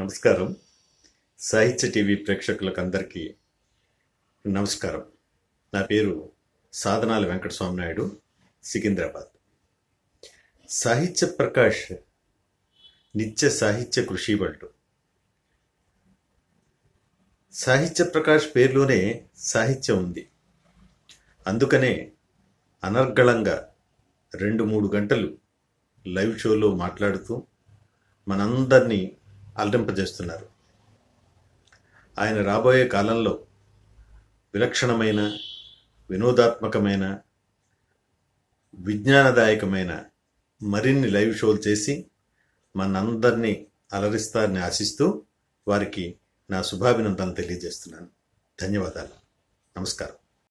నమస్కారం సాహిత్య టీవీ ప్రేక్షకులకు అందరికీ నమస్కారం నా పేరు సాధనాల వెంకటస్వామి నాయుడు సికింద్రాబాద్ సాహిత్య ప్రకాష్ నిత్య సాహిత్య కృషి వాళ్ళు సాహిత్య ప్రకాష్ పేరులోనే సాహిత్యం ఉంది అందుకనే అనర్గళంగా రెండు మూడు గంటలు లైవ్ షోలో మాట్లాడుతూ మనందరినీ అలరింపజేస్తున్నారు ఆయన రాబోయే కాలంలో విలక్షణమైన వినోదాత్మకమైన విజ్ఞానదాయకమైన మరిన్ని లైవ్ షోలు చేసి మనందరినీ అలరిస్తారని ఆశిస్తూ వారికి నా శుభాభినందనలు తెలియజేస్తున్నాను ధన్యవాదాలు నమస్కారం